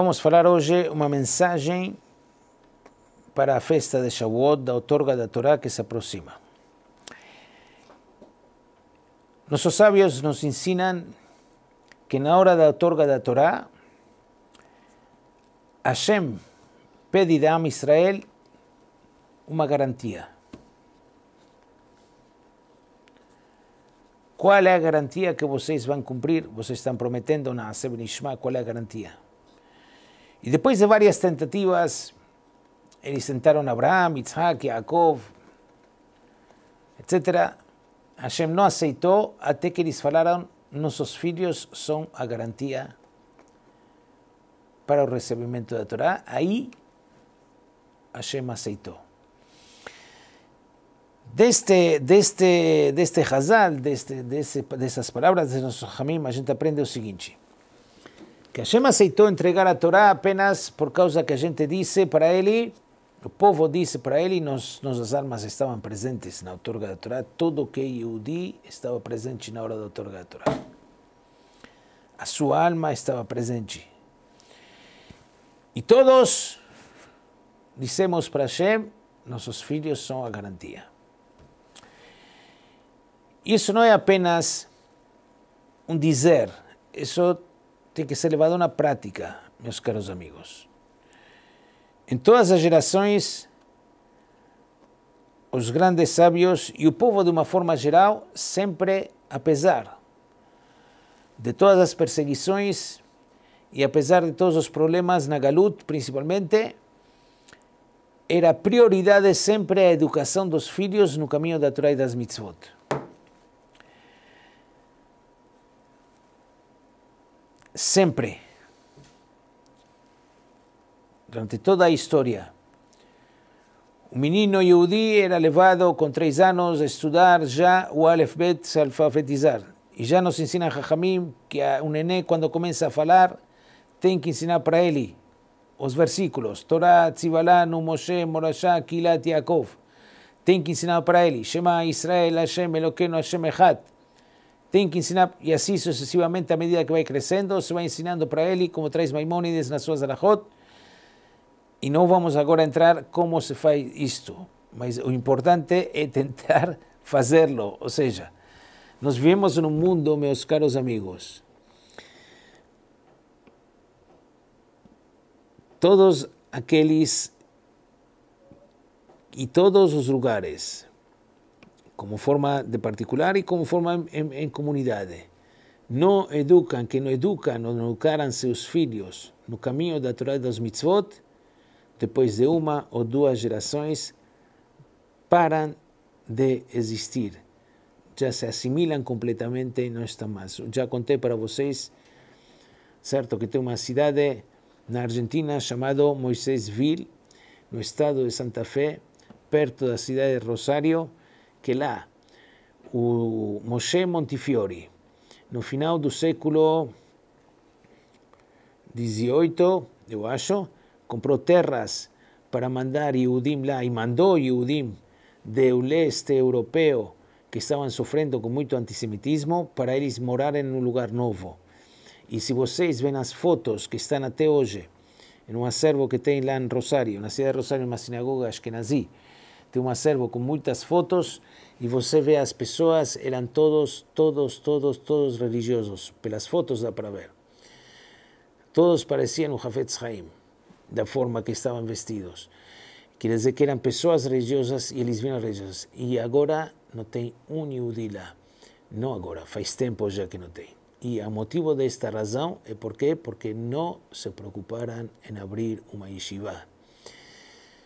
Vamos falar hoje uma mensagem para a festa de Shavuot, da outorga da Torá que se aproxima. Nossos sábios nos ensinam que na hora da outorga da Torá, Hashem pede a Israel uma garantia. Qual é a garantia que vocês vão cumprir? Vocês estão prometendo na Aseb Nishma, qual é a garantia? E depois de várias tentativas, eles tentaram a Abraham, Isaac, Yaakov, etc. Hashem não aceitou até que eles falaram: nossos filhos são a garantia para o recebimento da Torá. Aí Hashem aceitou. Deste, deste, deste Hazal, deste, desse, dessas palavras de nosso Hamim, a gente aprende o seguinte que Hashem aceitou entregar a Torá apenas por causa que a gente disse para ele, o povo disse para ele, nos, nossas almas estavam presentes na outorga da Torá, tudo que Yehudi estava presente na hora da outorga da Torá. A sua alma estava presente. E todos dissemos para Hashem, nossos filhos são a garantia. Isso não é apenas um dizer, isso tem que ser levado na prática, meus caros amigos. Em todas as gerações, os grandes sábios e o povo, de uma forma geral, sempre, apesar de todas as perseguições e apesar de todos os problemas na Galut, principalmente, era prioridade sempre a educação dos filhos no caminho da Torá e das mitzvot. siempre, durante toda la historia, un menino judío era elevado con tres años a estudiar ya o alfabetizar. y ya nos ensina Jajamim que a un nené cuando comienza a hablar tiene que ensinar para él los versículos. Torá, Tzibalán, Moshe, Morasha, Kilat, Yaakov. Tiene que enseñar para él. Shema Israel, Hashem, Eloqueno, Hashem, Echad que enseñar y así sucesivamente a medida que va creciendo, se va enseñando para él y como traes Maimónides las suas hot Y no vamos ahora a entrar cómo se hace esto. Pero lo importante es intentar hacerlo. O sea, nos vivimos en un mundo, meus caros amigos, todos aqueles y todos los lugares como forma de particular y como forma en, en comunidades. No educan, que no educan o no en seus filhos no camino natural de los mitzvot, ...después de una o dos generaciones... ...paran... de existir. ...ya se asimilan completamente ...y no están más... ...ya conté para vocês, cierto que tengo una ciudad en Argentina moisés Moisésville, no estado de Santa Fe perto la ciudad de Rosario... que lá o Moshe Montifiori no final do século XVIII, eu acho, comprou terras para mandar Yehudim lá e mandou Yehudim do leste europeu que estavam sofrendo com muito antissemitismo para eles morarem num lugar novo. E se vocês veem as fotos que estão até hoje, em um acervo que tem lá em Rosário, na cidade de Rosário, uma sinagoga ashkenazi, tem um acervo com muitas fotos e você vê as pessoas, eram todos, todos, todos, todos religiosos. Pelas fotos dá para ver. Todos pareciam o Hafetz Haim, da forma que estavam vestidos. Quer dizer que eram pessoas religiosas e eles vinham religiosos. E agora não tem um Yudi lá. Não agora, faz tempo já que não tem. E o motivo desta razão é porque porque não se preocuparam em abrir uma yeshiva.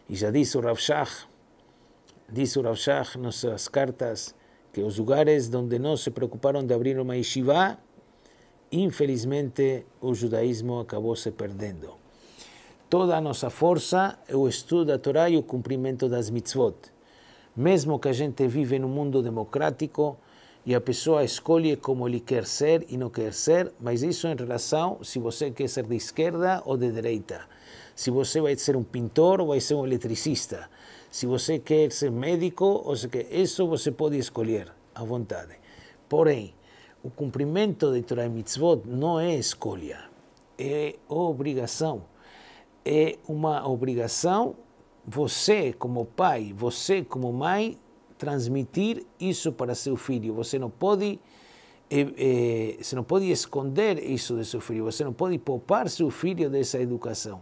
E já disse o Rav Shach, Diz o Rav Shach, nossas cartas, que os lugares onde não se preocuparam de abrir uma yeshiva, infelizmente o judaísmo acabou se perdendo. Toda a nossa força é o estudo da Torá e o cumprimento das mitzvot. Mesmo que a gente vive num mundo democrático e a pessoa escolhe como ele quer ser e não quer ser, mas isso em relação se você quer ser de esquerda ou de direita. Se você vai ser um pintor ou vai ser um eletricista se você quer ser médico ou se quer, isso você pode escolher à vontade. Porém, o cumprimento de Torah e Mitzvot não é escolha, é obrigação. É uma obrigação você como pai, você como mãe, transmitir isso para seu filho. Você não pode é, você não pode esconder isso de seu filho, você não pode poupar seu filho dessa educação.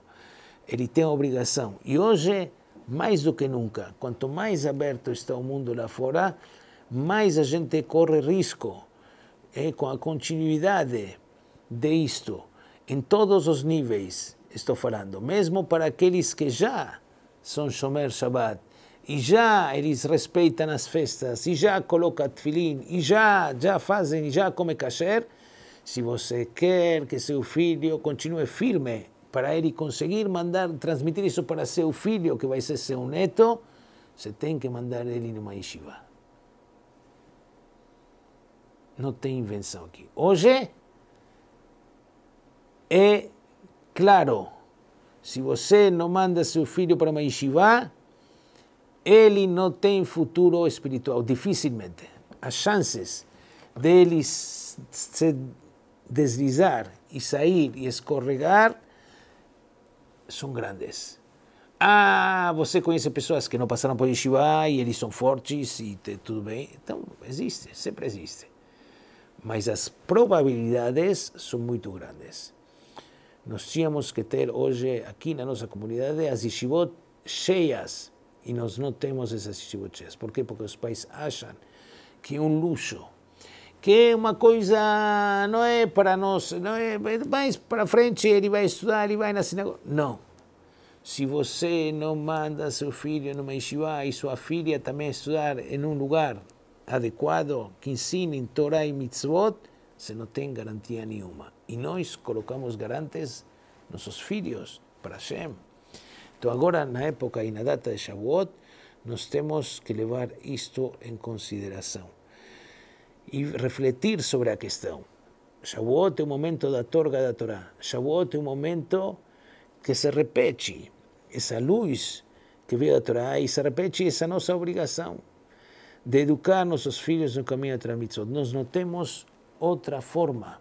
Ele tem a obrigação. E hoje mais do que nunca. Quanto mais aberto está o mundo lá fora, mais a gente corre risco é, com a continuidade de isto, em todos os níveis, estou falando, mesmo para aqueles que já são Shomer Shabbat, e já eles respeitam as festas, e já colocam tefilin, e já, já fazem, e já come kasher, se você quer que seu filho continue firme para ele conseguir mandar, transmitir isso para seu filho, que vai ser seu neto, você tem que mandar ele numa yeshiva. Não tem invenção aqui. Hoje é claro, se você não manda seu filho para uma yeshiva, ele não tem futuro espiritual, dificilmente. As chances dele se deslizar e sair e escorregar são grandes. Ah, você conhece pessoas que não passaram por Yeshiva e eles são fortes e tudo bem. Então, existe, sempre existe. Mas as probabilidades são muito grandes. Nós tínhamos que ter hoje, aqui na nossa comunidade, as Yeshivot cheias. E nós não temos essas Yeshivot cheias. Por quê? Porque os pais acham que é um luxo que uma coisa não é para nós, não é, é mais para frente, ele vai estudar, ele vai na sinagoga. Não. Se você não manda seu filho numa yeshiva e sua filha também estudar em um lugar adequado, que ensine Torah e Mitzvot, você não tem garantia nenhuma. E nós colocamos garantes nossos filhos para Hashem. Então agora, na época e na data de Shavuot, nós temos que levar isto em consideração e refletir sobre a questão. Shavuot é o momento da torga da Torá. Shavuot é o momento que se repete essa luz que veio da Torá e se repete essa nossa obrigação de educar nossos filhos no caminho da mitzvot. Nós não temos outra forma.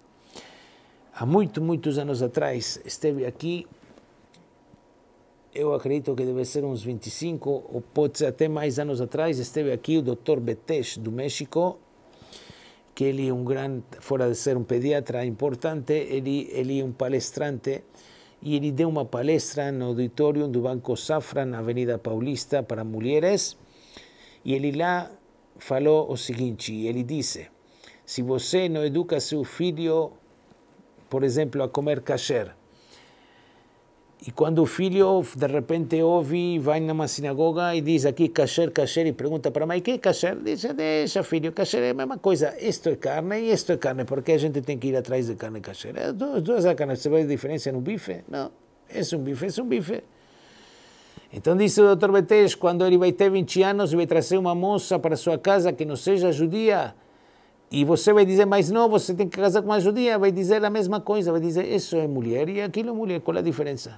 Há muito, muitos anos atrás esteve aqui, eu acredito que deve ser uns 25 ou pode ser até mais anos atrás, esteve aqui o Dr. Betesh do México que ele é um grande, fora de ser um pediatra importante, ele, ele é um palestrante e ele deu uma palestra no auditório do Banco Safra, na Avenida Paulista, para mulheres. E ele lá falou o seguinte: ele disse, se você não educa seu filho, por exemplo, a comer cachê e quando o filho de repente ouve, vai numa sinagoga e diz aqui kasher, kasher, e pergunta para a mãe, que é kasher? Diz, deixa filho, kasher é a mesma coisa, isto é carne e isto é carne, porque a gente tem que ir atrás de carne kasher? É, duas, duas carne, você vê a diferença no bife? Não, esse é um bife, esse é um bife. Então disse o Dr. Betes, quando ele vai ter 20 anos, vai trazer uma moça para sua casa que não seja judia, e você vai dizer, mas não, você tem que casar com uma judia, vai dizer a mesma coisa, vai dizer, isso é mulher e aquilo é mulher, qual é a diferença?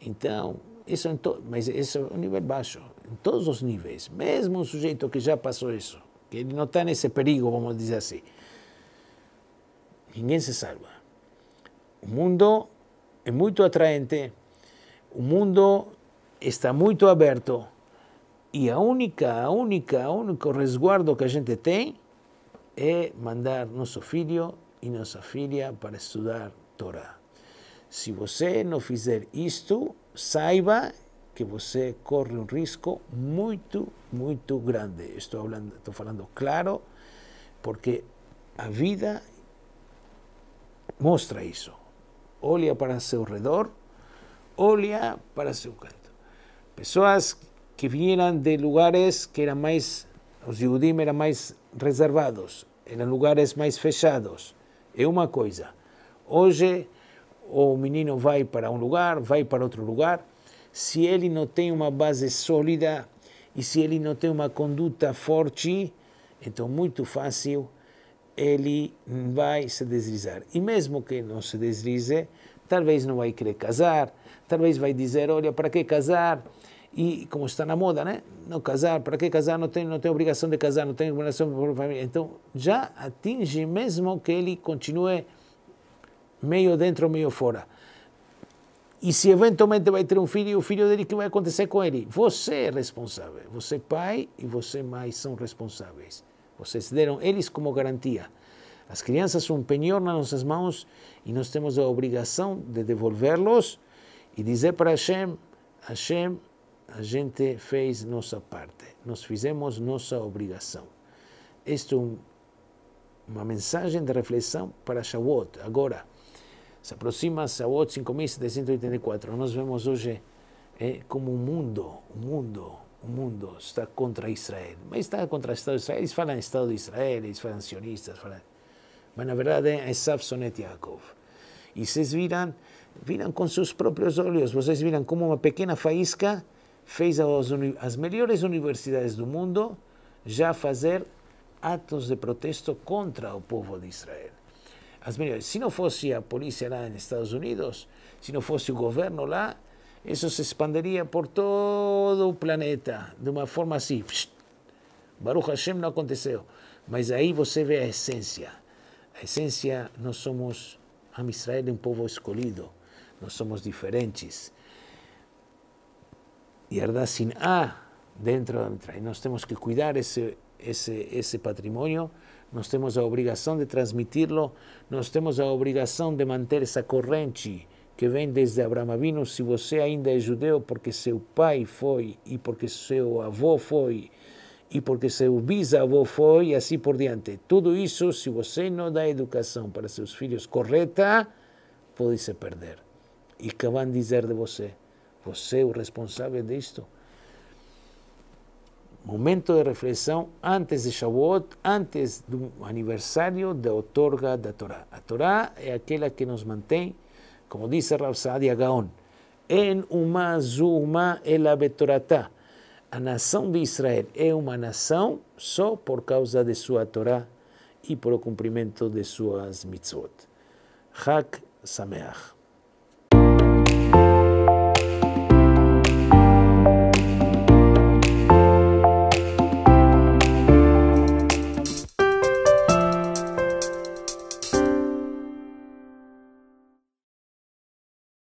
Então, isso em to, mas isso é um nível baixo, em todos os níveis. Mesmo um sujeito que já passou isso, que ele não está nesse perigo, vamos dizer assim, ninguém se salva. O mundo é muito atraente, o mundo está muito aberto e a única, a única, a único resguardo que a gente tem é mandar nosso filho e nossa filha para estudar Torá. Se você não fizer isto, saiba que você corre um risco muito, muito grande. Estou, hablando, estou falando claro, porque a vida mostra isso. Olha para seu redor, olha para seu canto. Pessoas que vieram de lugares que eram mais, os Yehudim eram mais reservados, eram lugares mais fechados. É uma coisa. Hoje, ou o menino vai para um lugar, vai para outro lugar, se ele não tem uma base sólida e se ele não tem uma conduta forte, então muito fácil ele vai se deslizar. E mesmo que não se deslize, talvez não vai querer casar, talvez vai dizer, olha, para que casar? E como está na moda, né? Não casar, para que casar? Não tem, não tem obrigação de casar, não tem obrigação a família. Então, já atinge mesmo que ele continue meio dentro, meio fora. E se eventualmente vai ter um filho, e o filho dele, o que vai acontecer com ele? Você é responsável. Você, é pai, e você, mãe, são responsáveis. Vocês deram eles como garantia. As crianças são um penhor nas nossas mãos e nós temos a obrigação de devolvê-los e dizer para Hashem: Hashem, a gente fez nossa parte, nós fizemos nossa obrigação. Isto é uma mensagem de reflexão para Shavuot, agora se aproxima a ao 5.784. Nós vemos hoje é, como o mundo, o mundo, o mundo está contra Israel. Mas está contra o Estado de Israel. Eles falam Estado de Israel, eles falam sionistas, falam... Mas na verdade é Safsonet Yaakov. E vocês viram, viram com seus próprios olhos, vocês viram como uma pequena faísca fez as, as melhores universidades do mundo já fazer atos de protesto contra o povo de Israel as melhores. Se não fosse a polícia lá nos Estados Unidos, se não fosse o governo lá, isso se expandiria por todo o planeta, de uma forma assim. Psh, Baruch Hashem não aconteceu. Mas aí você vê a essência. A essência, nós somos, a Israel um povo escolhido. Nós somos diferentes. E a sin A dentro da Mitzrayim. Nós temos que cuidar esse, esse, esse patrimônio nós temos a obrigação de transmiti-lo, nós temos a obrigação de manter essa corrente que vem desde Abramovino, se você ainda é judeu porque seu pai foi e porque seu avô foi e porque seu bisavô foi e assim por diante. Tudo isso, se você não dá educação para seus filhos correta, pode se perder. E que vão dizer de você? Você é o responsável disto? momento de reflexão antes de Shavuot, antes do aniversário da outorga da Torá. A Torá é aquela que nos mantém, como disse Rav Saadia Gaon, en uma zuma elabetoratá. A nação de Israel é uma nação só por causa de sua Torá e por o cumprimento de suas mitzvot. Hak Sameach.